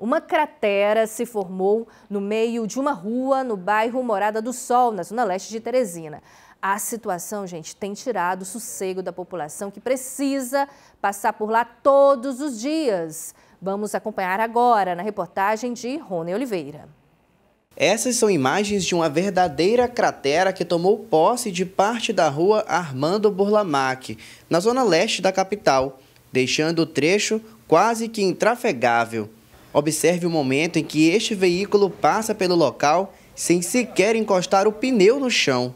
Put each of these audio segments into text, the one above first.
Uma cratera se formou no meio de uma rua no bairro Morada do Sol, na zona leste de Teresina. A situação, gente, tem tirado o sossego da população que precisa passar por lá todos os dias. Vamos acompanhar agora na reportagem de Rony Oliveira. Essas são imagens de uma verdadeira cratera que tomou posse de parte da rua Armando Burlamac, na zona leste da capital, deixando o trecho quase que intrafegável. Observe o momento em que este veículo passa pelo local sem sequer encostar o pneu no chão.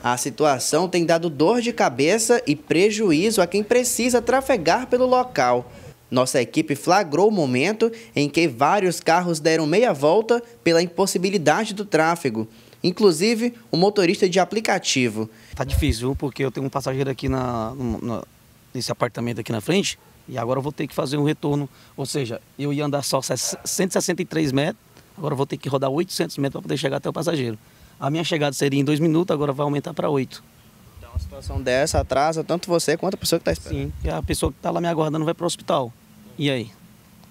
A situação tem dado dor de cabeça e prejuízo a quem precisa trafegar pelo local. Nossa equipe flagrou o momento em que vários carros deram meia volta pela impossibilidade do tráfego, inclusive o motorista de aplicativo. Tá difícil, porque eu tenho um passageiro aqui na, na desse apartamento aqui na frente, e agora eu vou ter que fazer um retorno. Ou seja, eu ia andar só 163 metros, agora eu vou ter que rodar 800 metros para poder chegar até o passageiro. A minha chegada seria em dois minutos, agora vai aumentar para oito. Então, uma situação dessa atrasa tanto você quanto a pessoa que está esperando. Sim, a pessoa que está lá me aguardando vai para o hospital. E aí?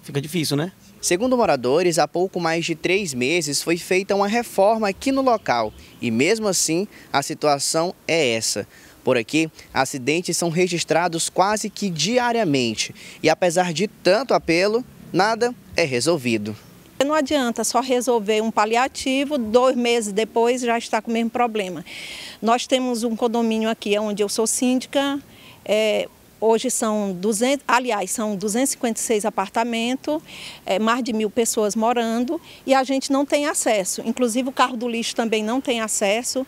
Fica difícil, né? Segundo moradores, há pouco mais de três meses foi feita uma reforma aqui no local e mesmo assim a situação é essa. Por aqui, acidentes são registrados quase que diariamente e apesar de tanto apelo, nada é resolvido. Não adianta só resolver um paliativo, dois meses depois já está com o mesmo problema. Nós temos um condomínio aqui é onde eu sou síndica, é, hoje são 200, aliás, são 256 apartamentos, é, mais de mil pessoas morando e a gente não tem acesso. Inclusive o carro do lixo também não tem acesso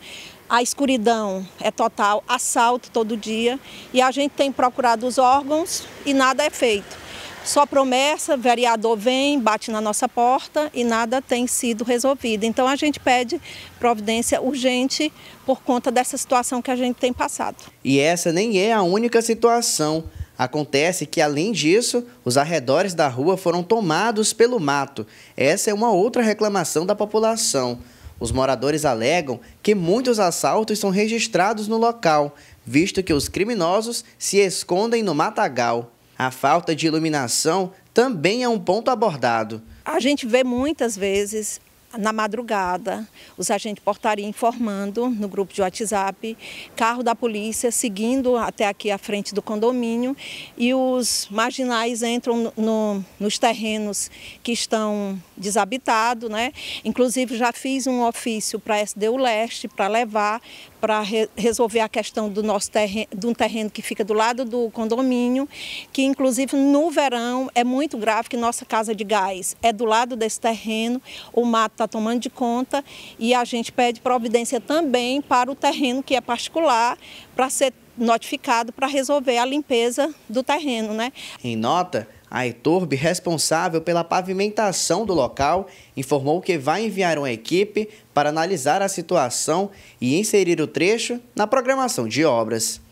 a escuridão é total, assalto todo dia e a gente tem procurado os órgãos e nada é feito. Só promessa, vereador vem, bate na nossa porta e nada tem sido resolvido. Então a gente pede providência urgente por conta dessa situação que a gente tem passado. E essa nem é a única situação. Acontece que, além disso, os arredores da rua foram tomados pelo mato. Essa é uma outra reclamação da população. Os moradores alegam que muitos assaltos são registrados no local, visto que os criminosos se escondem no matagal. A falta de iluminação também é um ponto abordado. A gente vê muitas vezes na madrugada, os agentes portaria informando no grupo de WhatsApp, carro da polícia seguindo até aqui à frente do condomínio e os marginais entram no, nos terrenos que estão desabitados, né? Inclusive já fiz um ofício para a SDU Leste para levar para re resolver a questão do nosso terreno, de um terreno que fica do lado do condomínio, que inclusive no verão é muito grave que nossa casa de gás é do lado desse terreno, o mato está tomando de conta e a gente pede providência também para o terreno que é particular, para ser notificado para resolver a limpeza do terreno, né? Em nota, a Iturbe, responsável pela pavimentação do local, informou que vai enviar uma equipe para analisar a situação e inserir o trecho na programação de obras.